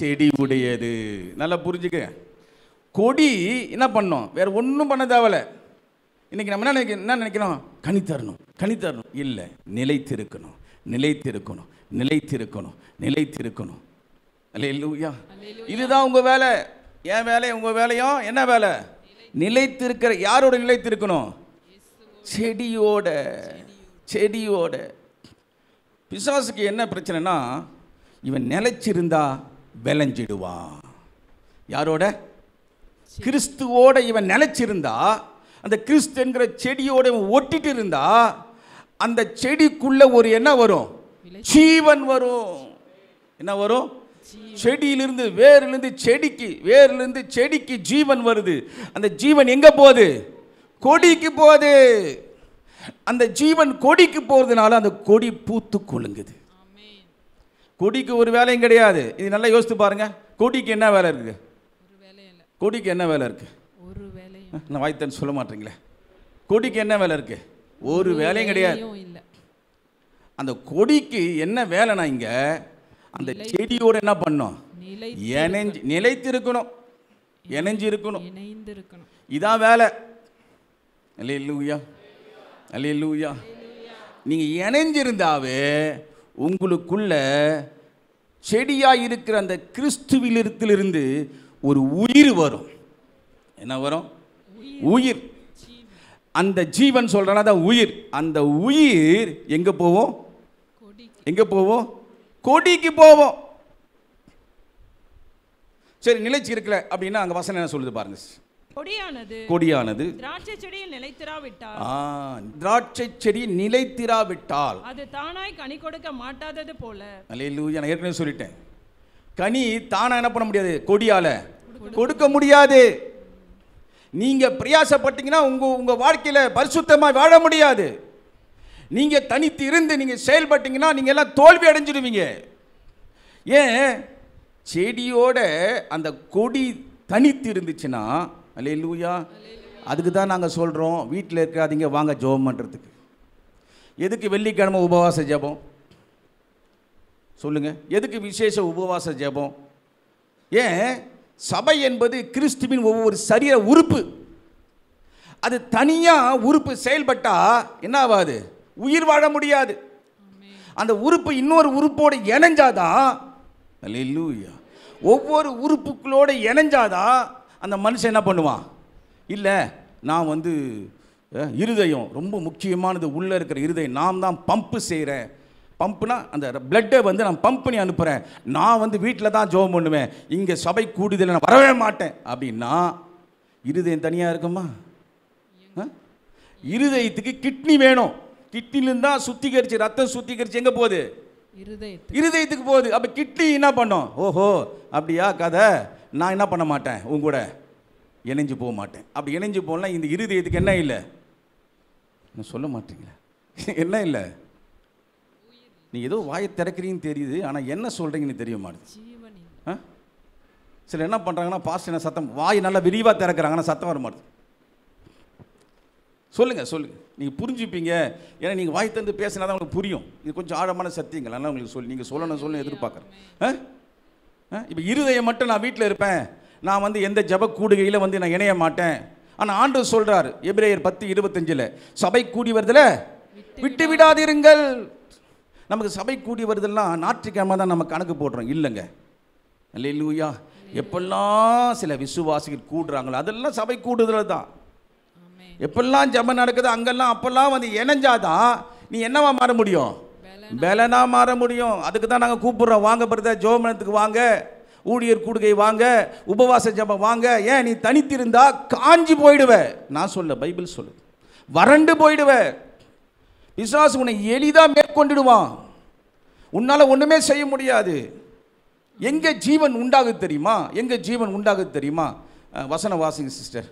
செடி உடையது நல்லா புரிஞ்சுக்க கொடி என்ன பண்ணோம் வேறு ஒன்றும் பண்ண தேவையில்ல இன்றைக்கி நம்ம என்ன என்ன நினைக்கிறோம் கனி தரணும் கனி தரணும் இல்லை நிலைத்திருக்கணும் நிலைத்திருக்கணும் நிலைத்திருக்கணும் நிலைத்திருக்கணும் அல்ல இல்லையா இதுதான் உங்கள் வேலை என் வேலை உங்கள் வேலையும் என்ன வேலை நிலைத்திருக்கிற யாரோட நிலைத்திருக்கணும் செடியோட செடியோட பிசாசுக்கு என்ன பிரச்சனைனா இவன் நிலைச்சிருந்தா விளைஞ்சிடுவான் யாரோட கிறிஸ்துவோட இவன் நிலச்சிருந்தா அந்த கிறிஸ்து என்கிற செடியோட இவன் ஒட்டிட்டு இருந்தா அந்த செடிக்குள்ள ஒரு என்ன வரும் ஜீவன் வரும் என்ன வரும் செடியிலிருந்து வேர்லேருந்து செடிக்கு வேர்லேருந்து செடிக்கு ஜீவன் வருது அந்த ஜீவன் எங்கே போகுது கொடிக்கு போகுது அந்த ஜீவன் கொடிக்கு போகிறதுனால அந்த கொடி பூத்து கொழுங்குது கொடிக்கு ஒரு வேலையும் கிடையாது இது நல்லா யோசித்து பாருங்கள் கொடிக்கு என்ன வேலை இருக்குது கொடிக்கு என்ன வேலை இருக்குது ஒரு நான் வாய்த்தன்னு சொல்ல மாட்டீங்களே கொடிக்கு என்ன வேலை இருக்குது ஒரு வேலையும் கிடையாது அந்த கொடிக்கு என்ன வேலைனா இங்கே அந்த செடியோடு என்ன பண்ணும் இணைஞ்சு நிலைத்திருக்கணும் இணைஞ்சு இருக்கணும் இதான் வேலை அல்லே லூயா அல்லே லூயா நீங்கள் இணைஞ்சிருந்தாவே உங்களுக்குள்ள செடியாக இருக்கிற அந்த கிறிஸ்துவிலிருந்து ஒரு உயிர் வரும் என்ன வரும் உயிர் அந்த ஜீவன் சொல்கிறனா தான் உயிர் அந்த உயிர் எங்கே போவோம் எங்கே போவோம் கொடிக்கு போவோம் சரி நிலைச்சு இருக்கல அப்படின்னா அங்கே வசனம் என்ன சொல்லுது பாருங்க கொடியானது கொடியானது திராட்சை செடியில் நிலைத்திராவிட்டால் திராட்சை செடி நிலைத்திராவிட்டால் அது தானாய் கனி கொடுக்க மாட்டாதது போல அலையிலூயா நான் ஏற்கனவே சொல்லிட்டேன் கனி தானாக என்ன பண்ண முடியாது கொடியால் கொடுக்க முடியாது நீங்கள் பிரயாசப்பட்டீங்கன்னா உங்கள் உங்கள் வாழ்க்கையில் பரிசுத்தமாக வாழ முடியாது நீங்கள் தனித்து இருந்து நீங்கள் செயல்பட்டீங்கன்னா நீங்கள் எல்லாம் தோல்வி அடைஞ்சிடுவீங்க ஏன் செடியோட அந்த கொடி தனித்து இருந்துச்சுன்னா அல்ல லூயா அதுக்கு தான் நாங்கள் சொல்கிறோம் வீட்டில் இருக்காதீங்க வாங்க ஜோபம் பண்ணுறதுக்கு எதுக்கு வெள்ளிக்கிழமை உபவாச ஜபம் சொல்லுங்கள் எதுக்கு விசேஷ உபவாச ஜெபம் ஏன் சபை என்பது கிறிஸ்துவின் ஒவ்வொரு சரீர உறுப்பு அது தனியாக உறுப்பு செயல்பட்டால் என்ன ஆகாது உயிர் வாழ முடியாது அந்த உறுப்பு இன்னொரு உறுப்போடு இணைஞ்சாதான் ஒவ்வொரு உறுப்புகளோடு இணைஞ்சாதான் அந்த மனுஷன் என்ன பண்ணுவான் இல்லை நான் வந்து இருதயம் ரொம்ப முக்கியமானது உள்ளே இருக்கிற இருதயம் நாம் தான் பம்பு செய்கிறேன் பம்ப்னா அந்த பிளட்டை வந்து நான் பம்ப் பண்ணி அனுப்புகிறேன் நான் வந்து வீட்டில் தான் ஜோம் பண்ணுவேன் இங்கே சபை கூடுதல் நான் வரவே மாட்டேன் அப்படின்னா இருதயம் தனியாக இருக்குமா இருதயத்துக்கு கிட்னி வேணும் கிட்னிலேருந்து தான் சுத்திகரிச்சு ரத்தம் சுத்திகரிச்சு எங்கே போகுது இருதயத்துக்கு போகுது அப்போ கிட்னி என்ன பண்ணும் ஓஹோ அப்படியா கதை நான் என்ன பண்ண மாட்டேன் உங்க கூட இணைஞ்சு போக மாட்டேன் அப்படி இணைஞ்சு போகலாம் இந்த இருதயத்துக்கு என்ன இல்லை நான் சொல்ல மாட்டீங்களா என்ன இல்லை நீங்கள் ஏதோ வாயை திறக்கிறீங்கன்னு தெரியுது ஆனால் என்ன சொல்கிறீங்கன்னு தெரிய மாட்டேது சில என்ன பண்ணுறாங்கன்னா பாஸ்ட் என்ன சத்தம் வாய் நல்லா விரிவாக திறக்கிறாங்க ஆனால் சத்தம் வர மாட்டேது சொல்லுங்கள் சொல்லுங்கள் நீங்கள் புரிஞ்சுப்பீங்க ஏன்னா நீங்கள் வாய் தந்து பேசினா தான் உங்களுக்கு புரியும் இது கொஞ்சம் ஆழமான சத்தியங்கள் அதனால் உங்களுக்கு சொல்லி நீங்கள் சொல்லணும் சொல்லணும் எதிர்பார்க்குறேன் ஆ இப்போ இருதயம் மட்டும் நான் வீட்டில் இருப்பேன் நான் வந்து எந்த ஜப கூடுகையில் வந்து நான் இணைய மாட்டேன் ஆனால் ஆண்டு சொல்கிறார் எபிரேயர் பத்து இருபத்தஞ்சில் சபை கூடி வருதில் விட்டு விடாதிருங்கள் நமக்கு சபை கூடி வருதெல்லாம் ஞாயிற்றுக்கிழமை தான் நம்ம கணக்கு போடுறோம் இல்லைங்க இல்லை இல்லையா எப்பெல்லாம் சில விசுவாசிகள் கூடுறாங்களோ அதெல்லாம் சபை கூடுதல் தான் எப்பெல்லாம் ஜம நடக்குது அங்கெல்லாம் அப்பெல்லாம் வந்து இணைஞ்சாதான் நீ என்னவா மாற முடியும் பலனா மாற முடியும் அதுக்கு தான் நாங்கள் கூப்பிடுறோம் வாங்க பிறதா ஜோமனத்துக்கு வாங்க ஊழியர் கூடுகை வாங்க உபவாச ஜபம் வாங்க ஏன் நீ தனித்திருந்தா காஞ்சி போயிடுவ நான் சொல்ல பைபிள் சொல்லு வறண்டு போயிடுவேன் பிசாசு உன்னை எளிதாக மேற்கொண்டுடுவான் உன்னால் ஒன்றுமே செய்ய முடியாது எங்கே ஜீவன் உண்டாகுது தெரியுமா எங்கே ஜீவன் உண்டாகுது தெரியுமா வசன வாசிங்க சிஸ்டர்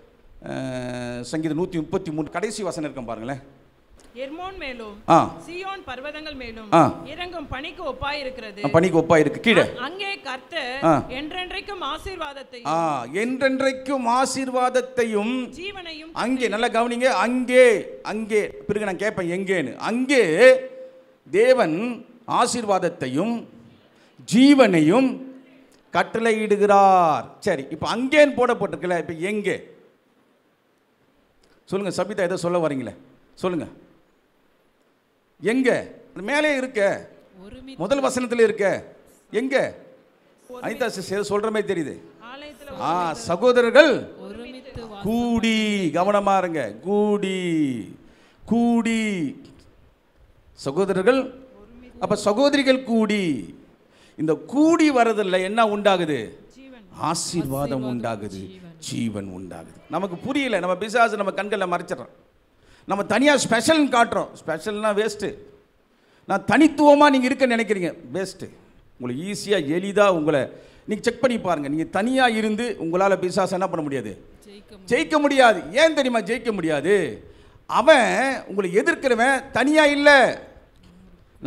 சங்கீதம் நூற்றி முப்பத்தி மூணு கடைசி வசனம் இருக்கும் பாருங்களேன் எர்மோன் மேலும் சீயோன் பர்வதங்கள் மேலும் இறங்கும் பனிக்கு ஒப்பாயிருக்கிறது பனிக்கு கீழே அங்கே என்றென்றைக்கும் ஆசீர்வாதத்தையும் ஆ என்றென்றைக்கும் ஜீவனையும் அங்கே நல்லா கவனிங்க அங்கே அங்கே பிறகு நான் கேட்பேன் எங்கேன்னு அங்கே தேவன் ஆசீர்வாதத்தையும் ஜீவனையும் கட்டளையிடுகிறார் சரி இப்போ அங்கேன்னு போடப்பட்டிருக்கல இப்போ எங்கே சொல்லுங்கள் சபிதா எதை சொல்ல வரீங்களே சொல்லுங்கள் எங்கே மேலே இருக்க முதல் வசனத்தில் இருக்க எங்கே அனிதா சிஸ்டர் சொல்ற மாதிரி தெரியுது ஆ சகோதரர்கள் கூடி கவனமா இருங்க கூடி கூடி சகோதரர்கள் அப்ப சகோதரிகள் கூடி இந்த கூடி வரதில்ல என்ன உண்டாகுது ஆசீர்வாதம் உண்டாகுது ஜீவன் உண்டாகுது நமக்கு புரியல நம்ம பிசாசு நம்ம கண்களில் மறைச்சிடறோம் நம்ம தனியாக ஸ்பெஷல்னு காட்டுறோம் ஸ்பெஷல்னால் வேஸ்ட்டு நான் தனித்துவமாக நீங்கள் இருக்க நினைக்கிறீங்க வேஸ்ட்டு உங்களை ஈஸியாக எளிதாக உங்களை நீங்கள் செக் பண்ணி பாருங்கள் நீங்கள் தனியாக இருந்து உங்களால் பிசாசு என்ன பண்ண முடியாது ஜெயிக்க முடியாது ஏன் தெரியுமா ஜெயிக்க முடியாது அவன் உங்களை எதிர்க்கிறவன் தனியாக இல்லை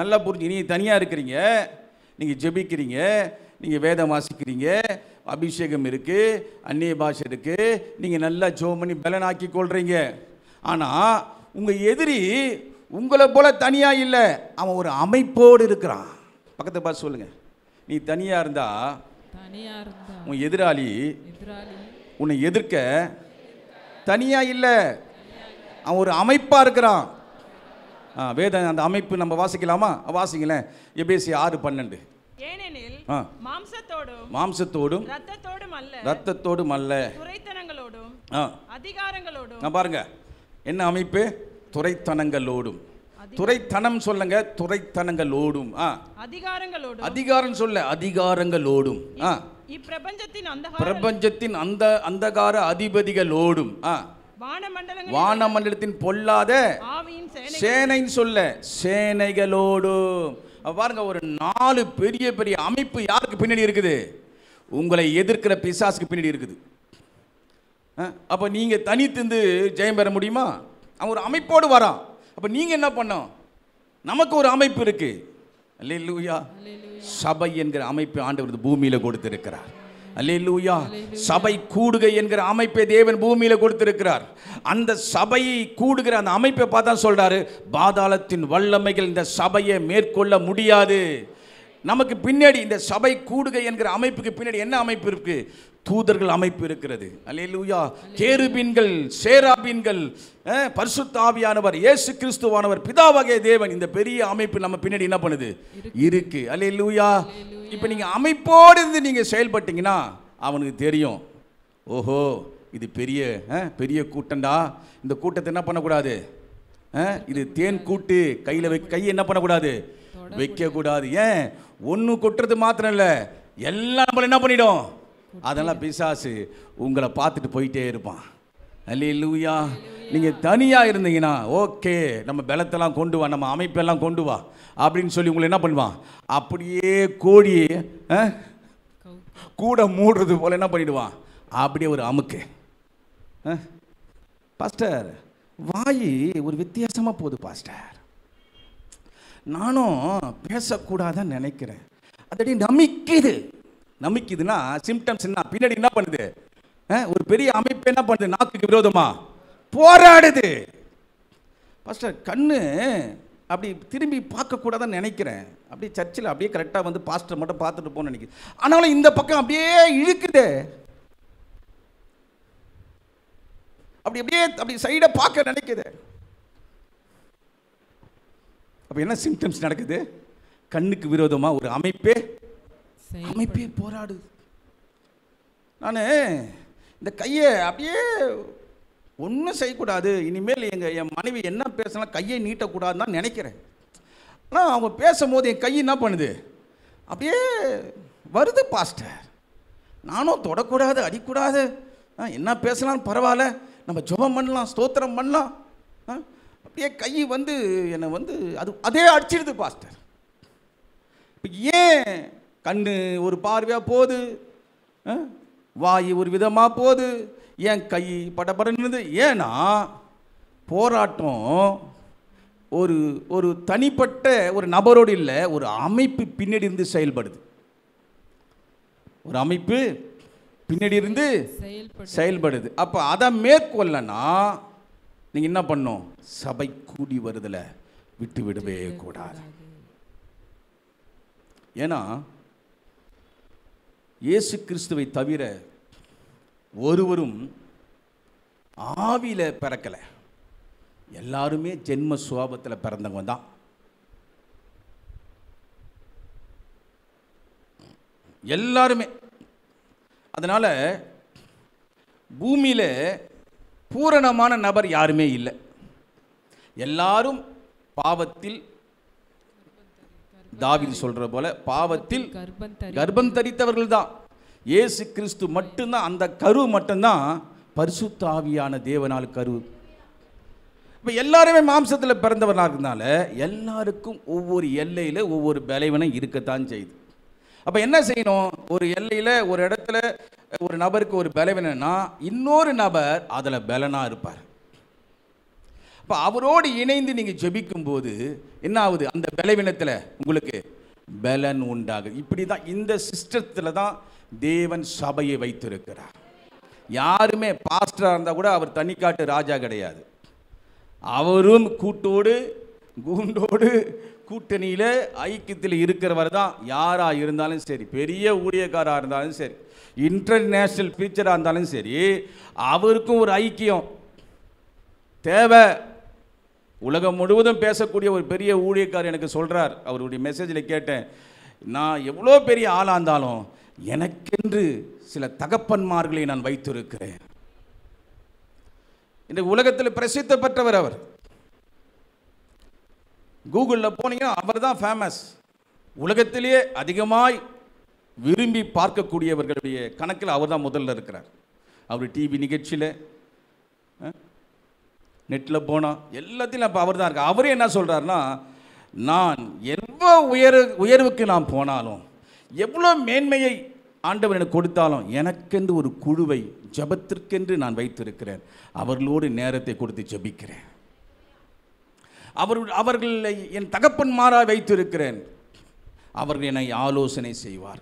நல்லா புரிஞ்சு நீங்கள் தனியாக இருக்கிறீங்க நீங்கள் ஜெபிக்கிறீங்க நீங்கள் வேதம் வாசிக்கிறீங்க அபிஷேகம் இருக்குது அந்நிய பாஷை இருக்குது நீங்கள் நல்லா ஜோ பண்ணி ஆக்கி கொள்கிறீங்க ஆனால் உங்கள் எதிரி உங்களை போல் தனியாக இல்லை அவன் ஒரு அமைப்போடு இருக்கிறான் பக்கத்தை பார்த்து சொல்லுங்கள் நீ தனியாக இருந்தா உன் எதிராளி உன்னை எதிர்க்க தனியாக இல்லை அவன் ஒரு அமைப்பாக இருக்கிறான் வேத அந்த அமைப்பு நம்ம வாசிக்கலாமா வாசிங்களேன் எபேசி ஆறு பன்னெண்டு ஏனெனில் மாம்சத்தோடும் மாம்சத்தோடும் ரத்தத்தோடும் அல்ல ரத்தத்தோடும் அல்ல துரைத்தனங்களோடும் அதிகாரங்களோடும் பாருங்க என்ன அமைப்பு துறைத்தனங்களோடும் துறைத்தனம் சொல்லுங்க துறைத்தனங்கள் ஓடும் அதிகாரங்கள் அதிகாரம் சொல்ல அதிகாரங்கள் ஓடும் பிரபஞ்சத்தின் அந்த அந்தகார அதிபதிகள் ஓடும் வானமண்டலத்தின் பொல்லாத சேனைன்னு சொல்ல சேனைகளோடும் பாருங்க ஒரு நாலு பெரிய பெரிய அமைப்பு யாருக்கு பின்னாடி இருக்குது உங்களை எதிர்க்கிற பிசாசுக்கு பின்னாடி இருக்குது அப்போ நீங்கள் தனித்து ஜெயம் பெற முடியுமா அவன் ஒரு அமைப்போடு வரான் அப்போ நீங்கள் என்ன பண்ணோம் நமக்கு ஒரு அமைப்பு இருக்குது அல்லே லூயா சபை என்கிற அமைப்பு ஆண்டவர் பூமியில் கொடுத்திருக்கிறார் அல்லேலூயா சபை கூடுகை என்கிற அமைப்பை தேவன் பூமியில் கொடுத்திருக்கிறார் அந்த சபையை கூடுகிற அந்த அமைப்பை பார்த்தா சொல்கிறாரு பாதாளத்தின் வல்லமைகள் இந்த சபையை மேற்கொள்ள முடியாது நமக்கு பின்னாடி இந்த சபை கூடுகை என்கிற அமைப்புக்கு பின்னாடி என்ன அமைப்பு இருக்குது தூதர்கள் அமைப்பு இருக்கிறது அலையலூயா கேருபீன்கள் சேராபீன்கள் பரிசுத்த ஆவியானவர் இயேசு கிறிஸ்துவானவர் பிதாவகை தேவன் இந்த பெரிய அமைப்பு நம்ம பின்னாடி என்ன பண்ணுது இருக்கு அலையலூயா இப்போ நீங்கள் அமைப்போடு இருந்து நீங்கள் செயல்பட்டீங்கன்னா அவனுக்கு தெரியும் ஓஹோ இது பெரிய பெரிய கூட்டம்டா இந்த கூட்டத்தை என்ன பண்ணக்கூடாது இது தேன் கூட்டு கையில் வை கையை என்ன பண்ணக்கூடாது வைக்கக்கூடாது ஏன் ஒன்று கொட்டுறது மாத்திரம் இல்லை எல்லாம் நம்மளை என்ன பண்ணிடும் அதெல்லாம் பிசாசு உங்களை பார்த்துட்டு போயிட்டே இருப்பான் அல்லையே லூயா நீங்கள் தனியாக இருந்தீங்கன்னா ஓகே நம்ம பலத்தெல்லாம் கொண்டு வா நம்ம அமைப்பெல்லாம் கொண்டு வா அப்படின்னு சொல்லி உங்களை என்ன பண்ணுவான் அப்படியே கோடி கூட மூடுறது போல் என்ன பண்ணிடுவான் அப்படியே ஒரு அமுக்கு பாஸ்டர் வாய் ஒரு வித்தியாசமாக போகுது பாஸ்டர் நானும் பேசக்கூடாதுன்னு நினைக்கிறேன் அதடி நமிக்குது நமிக்குதுன்னா சிம்டம்ஸ் என்ன பின்னாடி என்ன பண்ணுது ஒரு பெரிய அமைப்பு என்ன பண்ணுது நாக்குக்கு விரோதமா போராடுது பாஸ்டர் கண்ணு அப்படி திரும்பி பார்க்கக்கூடாதுன்னு நினைக்கிறேன் அப்படியே சர்ச்சில் அப்படியே கரெக்டாக வந்து பாஸ்டர் மட்டும் பார்த்துட்டு போகணும்னு நினைக்கிறேன் ஆனாலும் இந்த பக்கம் அப்படியே இழுக்குது அப்படி அப்படியே அப்படி சைடை பார்க்க நினைக்குது அப்போ என்ன சிம்டம்ஸ் நடக்குது கண்ணுக்கு விரோதமாக ஒரு அமைப்பே அமைப்பே போராடுது நான் இந்த கையை அப்படியே ஒன்றும் செய்யக்கூடாது இனிமேல் எங்கள் என் மனைவி என்ன பேசினா கையை நீட்டக்கூடாதுன்னு தான் நினைக்கிறேன் ஆனால் அவங்க பேசும்போது என் கை என்ன பண்ணுது அப்படியே வருது பாஸ்டர் நானும் தொடக்கூடாது அடிக்கூடாது என்ன பேசலாம் பரவாயில்ல நம்ம ஜபம் பண்ணலாம் ஸ்தோத்திரம் பண்ணலாம் அப்படியே கை வந்து என்னை வந்து அது அதே அடிச்சிடுது பாஸ்டர் இப்போ ஏன் கண் ஒரு பார்வையாக போகுது வாய் ஒரு விதமாக போகுது ஏன் கை படப்படன்னுது ஏன்னா போராட்டம் ஒரு ஒரு தனிப்பட்ட ஒரு நபரோடு இல்லை ஒரு அமைப்பு பின்னாடி இருந்து செயல்படுது ஒரு அமைப்பு பின்னாடி இருந்து செயல்படுது அப்போ அதை மேற்கொள்ளனா நீங்கள் என்ன பண்ணும் சபை கூடி வருதில் விட்டு விடவே கூடாது ஏன்னா இயேசு கிறிஸ்துவை தவிர ஒருவரும் ஆவியில் பிறக்கலை எல்லாருமே ஜென்ம சுவாபத்தில் பிறந்தவங்க தான் எல்லாருமே அதனால் பூமியில் பூரணமான நபர் யாருமே இல்லை எல்லாரும் பாவத்தில் தாவிது சொல்கிற போல பாவத்தில் கர்ப்பம் தரித்தவர்கள் தான் ஏசு கிறிஸ்து மட்டும்தான் அந்த கரு மட்டும்தான் பரிசுத்த தாவியான தேவனால் கரு இப்போ எல்லாருமே மாம்சத்தில் பிறந்தவர்களாக இருக்கிறதுனால எல்லாருக்கும் ஒவ்வொரு எல்லையில் ஒவ்வொரு பலவீனம் இருக்கத்தான் செய்யுது அப்போ என்ன செய்யணும் ஒரு எல்லையில் ஒரு இடத்துல ஒரு நபருக்கு ஒரு பலவீனம்னா இன்னொரு நபர் அதில் பலனாக இருப்பார் இப்போ அவரோடு இணைந்து நீங்கள் ஜெபிக்கும் போது என்ன ஆகுது அந்த பலவீனத்தில் உங்களுக்கு பலன் உண்டாகுது இப்படி தான் இந்த சிஸ்டத்தில் தான் தேவன் சபையை வைத்திருக்கிறார் யாருமே பாஸ்டராக இருந்தால் கூட அவர் தனிக்காட்டு ராஜா கிடையாது அவரும் கூட்டோடு கூண்டோடு கூட்டணியில் ஐக்கியத்தில் இருக்கிறவர் தான் யாராக இருந்தாலும் சரி பெரிய ஊழியக்காராக இருந்தாலும் சரி இன்டர்நேஷ்னல் பீச்சராக இருந்தாலும் சரி அவருக்கும் ஒரு ஐக்கியம் தேவை உலகம் முழுவதும் பேசக்கூடிய ஒரு பெரிய ஊழியக்கார் எனக்கு சொல்கிறார் அவருடைய மெசேஜில் கேட்டேன் நான் எவ்வளோ பெரிய ஆளாக இருந்தாலும் எனக்கென்று சில தகப்பன்மார்களை நான் வைத்திருக்கிறேன் இன்றைக்கு உலகத்தில் பிரசித்த பெற்றவர் அவர் கூகுளில் போனீங்கன்னா அவர் தான் ஃபேமஸ் உலகத்திலேயே அதிகமாய் விரும்பி பார்க்கக்கூடியவர்களுடைய கணக்கில் அவர் தான் முதல்ல இருக்கிறார் அவர் டிவி நிகழ்ச்சியில் நெட்டில் போனால் எல்லாத்தையும் அப்போ அவர் தான் இருக்கார் அவரே என்ன சொல்கிறாருன்னா நான் எவ்வளோ உயர் உயர்வுக்கு நான் போனாலும் எவ்வளோ மேன்மையை ஆண்டவர் எனக்கு கொடுத்தாலும் எனக்கென்று ஒரு குழுவை ஜபத்திற்கென்று நான் வைத்திருக்கிறேன் அவர்களோடு நேரத்தை கொடுத்து ஜபிக்கிறேன் அவர் அவர்களை என் தகப்பன் மாறாக வைத்திருக்கிறேன் அவர்கள் என்னை ஆலோசனை செய்வார்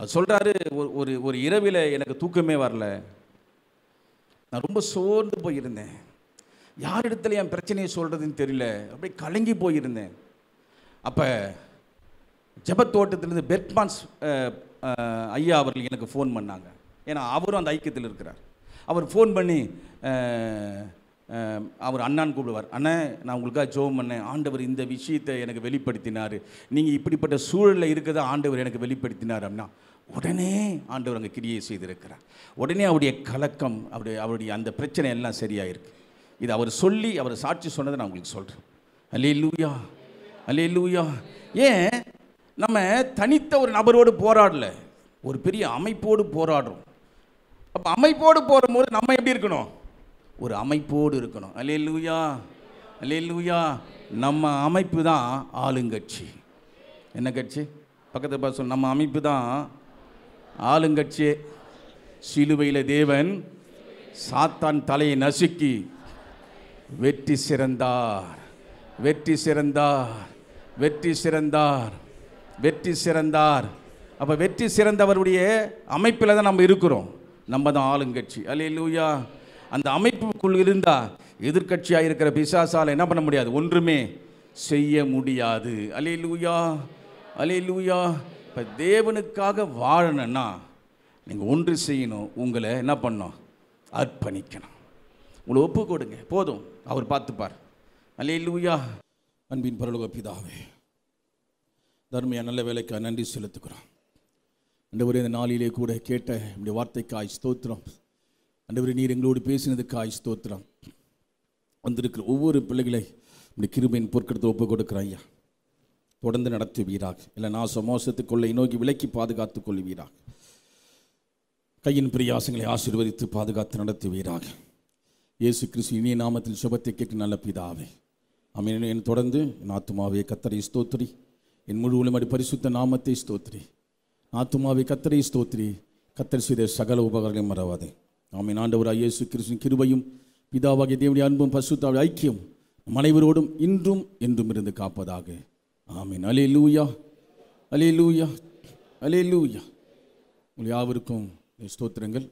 அது சொல்கிறாரு ஒரு ஒரு இரவில் எனக்கு தூக்கமே வரல நான் ரொம்ப சோர்ந்து போயிருந்தேன் யார் இடத்துல என் பிரச்சனையை சொல்கிறதுன்னு தெரியல அப்படியே கலங்கி போயிருந்தேன் அப்போ ஜபத்தோட்டத்திலேருந்து பெர்ட்மான்ஸ் ஐயா அவர்கள் எனக்கு ஃபோன் பண்ணாங்க ஏன்னா அவரும் அந்த ஐக்கியத்தில் இருக்கிறார் அவர் ஃபோன் பண்ணி அவர் அண்ணான் கூப்பிடுவார் அண்ணன் நான் உங்களுக்காக ஜோம் பண்ணேன் ஆண்டவர் இந்த விஷயத்தை எனக்கு வெளிப்படுத்தினார் நீங்கள் இப்படிப்பட்ட சூழலில் இருக்கிறத ஆண்டவர் எனக்கு வெளிப்படுத்தினார் அப்படின்னா உடனே ஆண்டவர் அங்கே கிரியை செய்திருக்கிறார் உடனே அவருடைய கலக்கம் அவருடைய அவருடைய அந்த பிரச்சனை எல்லாம் சரியாக இருக்குது இது அவர் சொல்லி அவர் சாட்சி சொன்னதை நான் உங்களுக்கு சொல்கிறேன் அல்லே லூயா அல்லே லூயா ஏன் நம்ம தனித்த ஒரு நபரோடு போராடல ஒரு பெரிய அமைப்போடு போராடுறோம் அப்போ அமைப்போடு போகும்போது நம்ம எப்படி இருக்கணும் ஒரு அமைப்போடு இருக்கணும் அல்லே லூயா அல்லே லூயா நம்ம அமைப்பு தான் ஆளுங்கட்சி என்ன கட்சி பக்கத்தில் பார்த்து சொல்லு நம்ம அமைப்பு தான் ஆளுங்கட்சி சிலுவையில் தேவன் சாத்தான் தலையை நசுக்கி வெற்றி சிறந்தார் வெற்றி சிறந்தார் வெற்றி சிறந்தார் வெற்றி சிறந்தார் அப்போ வெற்றி சிறந்தவருடைய அமைப்பில் தான் நம்ம இருக்கிறோம் நம்ம தான் ஆளுங்கட்சி அல்லே லூயா அந்த அமைப்புக்குள் இருந்தால் எதிர்கட்சியாக இருக்கிற பிசாசால் என்ன பண்ண முடியாது ஒன்றுமே செய்ய முடியாது அலே லூயா அலே லூயா இப்போ தேவனுக்காக வாழணும்னா நீங்கள் ஒன்று செய்யணும் உங்களை என்ன பண்ணும் அர்ப்பணிக்கணும் உங்களை ஒப்பு கொடுங்க போதும் அவர் பார்த்துப்பார் அலே லூயா அன்பின் பரலோக பிதாவே தர்மையா நல்ல வேலைக்காக நன்றி செலுத்துக்கிறோம் இந்த ஒரு இந்த நாளிலே கூட கேட்ட இப்படி வார்த்தைக்காய் ஸ்தோத்திரம் அண்டவர் நீர் எங்களோடு பேசினதுக்காய் ஸ்தோத்திரம் வந்திருக்கிற ஒவ்வொரு பிள்ளைகளை இப்படி கிருபையின் பொற்கடத்தை ஒப்பு கொடுக்குற ஐயா தொடர்ந்து வீராக இல்லை நான் சமோசத்துக்குள்ளே நோக்கி விலக்கி பாதுகாத்து கொள்வீராக கையின் பிரியாசங்களை ஆசீர்வதித்து பாதுகாத்து நடத்துவீராக இயேசு கிறிஸ்து இனிய நாமத்தில் சுபத்தை கேட்க நல்ல பிதாவே அமீன் என் தொடர்ந்து என் ஆத்துமாவே கத்தரை ஸ்தோத்திரி என் முழு உலமாடி பரிசுத்த நாமத்தை ஸ்தோத்திரி ஆத்துமாவே கத்தரை ஸ்தோத்திரி கத்தர் செய்த சகல உபகரணம் மறவாதே ஆமை ஆண்டவராக இயேசு கிறிஸ்துவின் கிருபையும் பிதாவாகிய தேவனுடைய அன்பும் பசுத்தாவுடைய ஐக்கியம் அனைவரோடும் இன்றும் என்றும் இருந்து காப்பதாக ஆமீன் அலே லூயா அலே லூயா அலே லூயா உங்கள் யாவருக்கும் ஸ்தோத்திரங்கள்